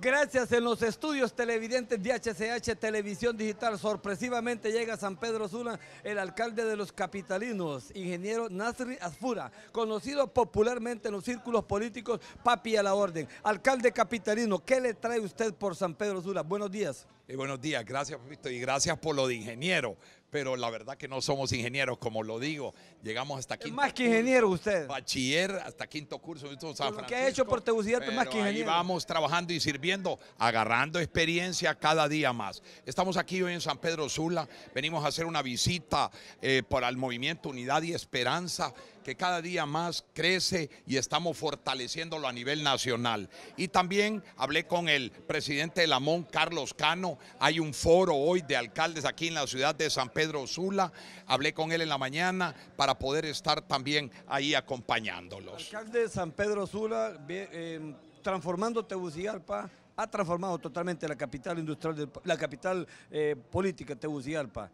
Gracias en los estudios televidentes de HCH Televisión Digital. Sorpresivamente llega a San Pedro Sula el alcalde de los capitalinos, ingeniero Nasri Azfura, conocido popularmente en los círculos políticos Papi a la Orden. Alcalde capitalino, ¿qué le trae usted por San Pedro Sula? Buenos días. Eh, buenos días, gracias Papito y gracias por lo de ingeniero pero la verdad que no somos ingenieros, como lo digo. Llegamos hasta quinto Más que ingeniero usted. Bachiller hasta quinto curso. San Francisco, ha hecho por Tegucigalpa más que ingeniero. Ahí vamos trabajando y sirviendo, agarrando experiencia cada día más. Estamos aquí hoy en San Pedro Sula. Venimos a hacer una visita eh, para el movimiento Unidad y Esperanza que cada día más crece y estamos fortaleciéndolo a nivel nacional. Y también hablé con el presidente de la Carlos Cano. Hay un foro hoy de alcaldes aquí en la ciudad de San Pedro Sula. Hablé con él en la mañana para poder estar también ahí acompañándolos. Alcalde de San Pedro Sula, em, transformando Tegucigalpa ha transformado totalmente la capital industrial, la capital eh, política Tegucigalpa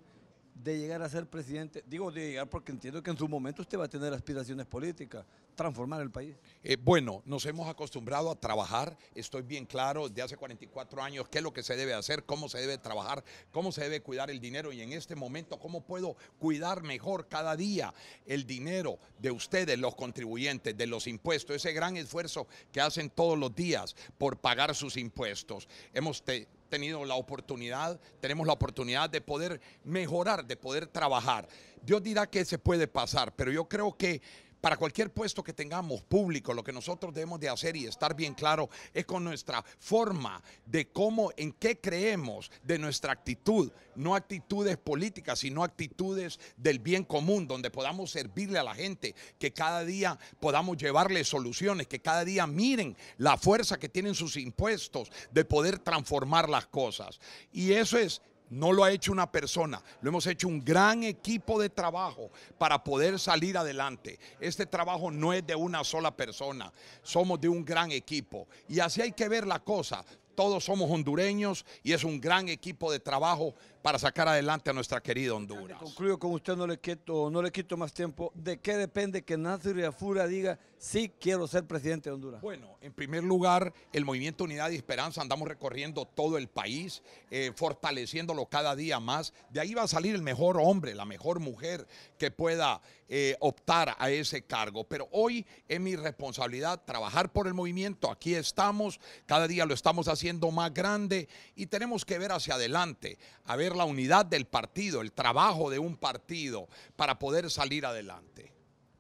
de llegar a ser presidente? Digo de llegar porque entiendo que en su momento usted va a tener aspiraciones políticas, transformar el país? Eh, bueno, nos hemos acostumbrado a trabajar, estoy bien claro, de hace 44 años, qué es lo que se debe hacer, cómo se debe trabajar, cómo se debe cuidar el dinero y en este momento cómo puedo cuidar mejor cada día el dinero de ustedes, los contribuyentes, de los impuestos, ese gran esfuerzo que hacen todos los días por pagar sus impuestos. Hemos tenido la oportunidad, tenemos la oportunidad de poder mejorar, de poder trabajar. Dios dirá que se puede pasar, pero yo creo que para cualquier puesto que tengamos público, lo que nosotros debemos de hacer y estar bien claro es con nuestra forma de cómo, en qué creemos, de nuestra actitud, no actitudes políticas, sino actitudes del bien común, donde podamos servirle a la gente, que cada día podamos llevarle soluciones, que cada día miren la fuerza que tienen sus impuestos de poder transformar las cosas. Y eso es no lo ha hecho una persona, lo hemos hecho un gran equipo de trabajo para poder salir adelante. Este trabajo no es de una sola persona, somos de un gran equipo. Y así hay que ver la cosa. Todos somos hondureños y es un gran equipo de trabajo para sacar adelante a nuestra querida Honduras. Concluyo con usted, no le quito, no le quito más tiempo. ¿De qué depende que Nancy Riafura diga sí quiero ser presidente de Honduras? Bueno, en primer lugar, el movimiento Unidad y Esperanza andamos recorriendo todo el país, eh, fortaleciéndolo cada día más. De ahí va a salir el mejor hombre, la mejor mujer que pueda eh, optar a ese cargo. Pero hoy es mi responsabilidad trabajar por el movimiento. Aquí estamos, cada día lo estamos haciendo más grande y tenemos que ver hacia adelante, a ver la unidad del partido, el trabajo de un partido para poder salir adelante.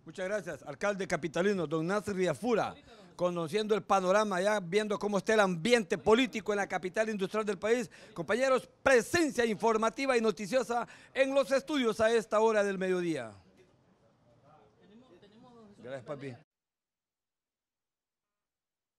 Muchas gracias, alcalde capitalino, don Naz Riafura, conociendo el panorama, ya viendo cómo está el ambiente político en la capital industrial del país. Compañeros, presencia informativa y noticiosa en los estudios a esta hora del mediodía. Gracias, papi.